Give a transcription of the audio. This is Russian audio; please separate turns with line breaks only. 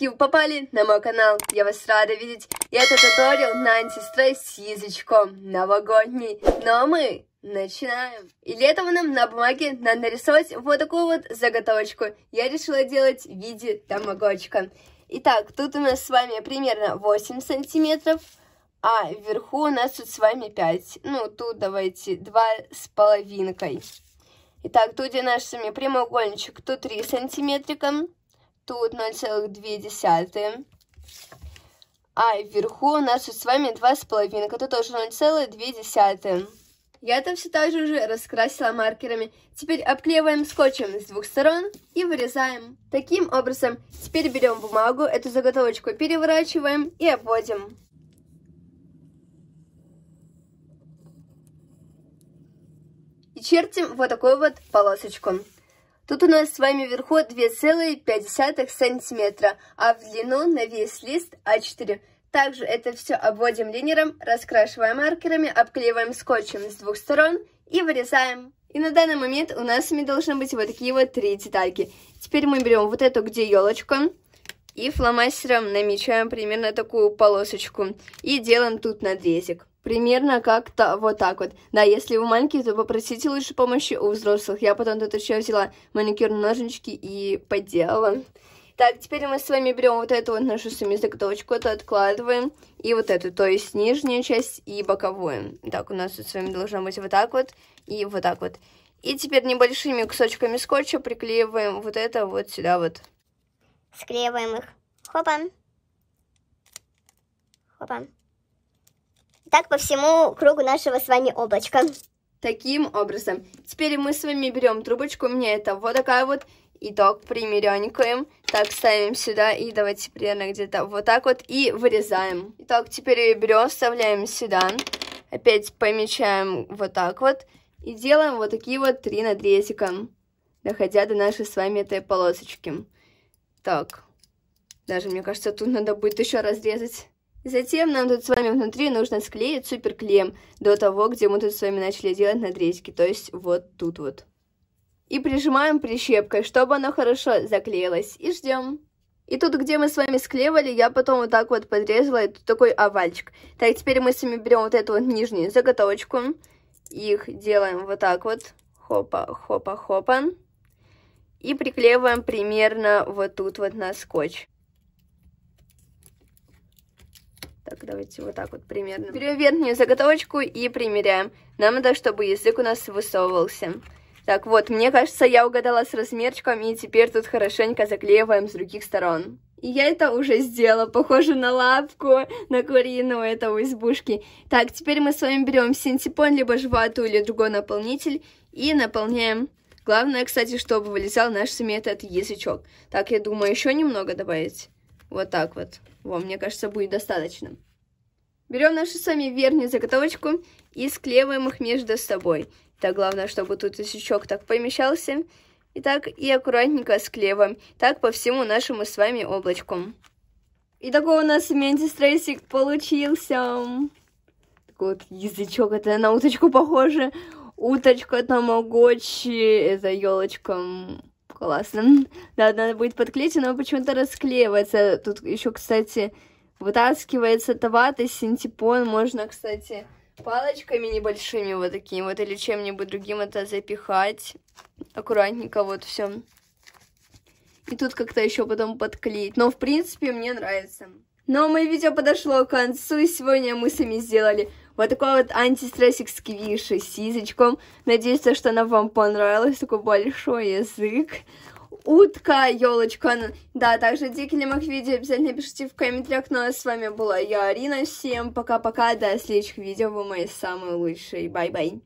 мультики попали на мой канал. Я вас рада видеть. И это туториал на антистресс с язычком новогодний. Но мы начинаем. И для этого нам на бумаге надо нарисовать вот такую вот заготовочку. Я решила делать в виде тамагочка. Итак, тут у нас с вами примерно 8 сантиметров, а вверху у нас тут с вами 5. Ну, тут давайте 2 с половинкой. Итак, тут у нас с вами прямоугольничек, тут 3 сантиметрика тут 0,2. А вверху у нас тут с вами 2,5, тут тоже 0,2. Я это все так же уже раскрасила маркерами. Теперь обклеиваем скотчем с двух сторон и вырезаем. Таким образом, теперь берем бумагу, эту заготовочку переворачиваем и обводим. И чертим вот такую вот полосочку. Тут у нас с вами вверху 2,5 сантиметра, а в длину на весь лист А4. Также это все обводим линером, раскрашиваем маркерами, обклеиваем скотчем с двух сторон и вырезаем. И на данный момент у нас с вами должны быть вот такие вот три детальки. Теперь мы берем вот эту, где елочка, и фломастером намечаем примерно такую полосочку и делаем тут надрезик. Примерно как-то вот так вот. Да, если вы маленькие, то попросите лучше помощи у взрослых. Я потом тут еще взяла маникюр ножнички и поделала. Так, теперь мы с вами берем вот эту вот нашу сами это откладываем, и вот эту, то есть нижнюю часть и боковую. Так, у нас тут с вами должно быть вот так вот и вот так вот. И теперь небольшими кусочками скотча приклеиваем вот это вот сюда вот. Склеиваем их. Хопа. Хопа. И так по всему кругу нашего с вами облачка. Таким образом, теперь мы с вами берем трубочку, у меня это вот такая вот, итог примеренькаем, так ставим сюда и давайте примерно где-то вот так вот и вырезаем. Итак, теперь берем, вставляем сюда, опять помечаем вот так вот и делаем вот такие вот три надрезика, доходя до нашей с вами этой полосочки. Так, даже мне кажется, тут надо будет еще разрезать. Затем нам тут с вами внутри нужно склеить суперклеем до того, где мы тут с вами начали делать надрезки, то есть вот тут вот. И прижимаем прищепкой, чтобы оно хорошо заклеилось, и ждем. И тут, где мы с вами склеивали, я потом вот так вот подрезала и такой овальчик. Так, теперь мы с вами берем вот эту вот нижнюю заготовочку, их делаем вот так вот, хопа, хопа, хопа, и приклеиваем примерно вот тут вот на скотч. Давайте вот так вот примерно. Берем верхнюю заготовочку и примеряем. Нам надо, чтобы язык у нас высовывался. Так вот, мне кажется, я угадала с размерчиком, и теперь тут хорошенько заклеиваем с других сторон. И я это уже сделала, похоже на лапку, на куриную это у избушки. Так, теперь мы с вами берем синтепон, либо же или другой наполнитель, и наполняем. Главное, кстати, чтобы вылезал наш с этот язычок. Так, я думаю, еще немного добавить. Вот так вот. Во, мне кажется, будет достаточно. Берем нашу с вами верхнюю заготовочку и склеиваем их между собой. Так, главное, чтобы тут язычок так помещался. И так, и аккуратненько склеиваем. Так, по всему нашему с вами облачку. И такой у нас ментистрейсик получился. Такой вот язычок, это на уточку похоже. Уточка тамагочи, это елочка. Классно. Да, надо будет подклеить, но почему-то расклеивается. Тут еще, кстати, Вытаскивается товатый синтепон. Можно, кстати, палочками небольшими вот такими вот или чем-нибудь другим это запихать. Аккуратненько вот все. И тут как-то еще потом подклеить. Но, в принципе, мне нравится. Но мое видео подошло к концу. Сегодня мы сами сделали вот такой вот антистрессик с киви и сизочком. Надеюсь, что она вам понравилась. Такой большой язык утка, елочка. Да, также дикий лимах видео обязательно пишите в комментариях. Ну а с вами была я, Арина. Всем пока-пока. До следующих видео. Вы мои самые лучшие. Бай-бай.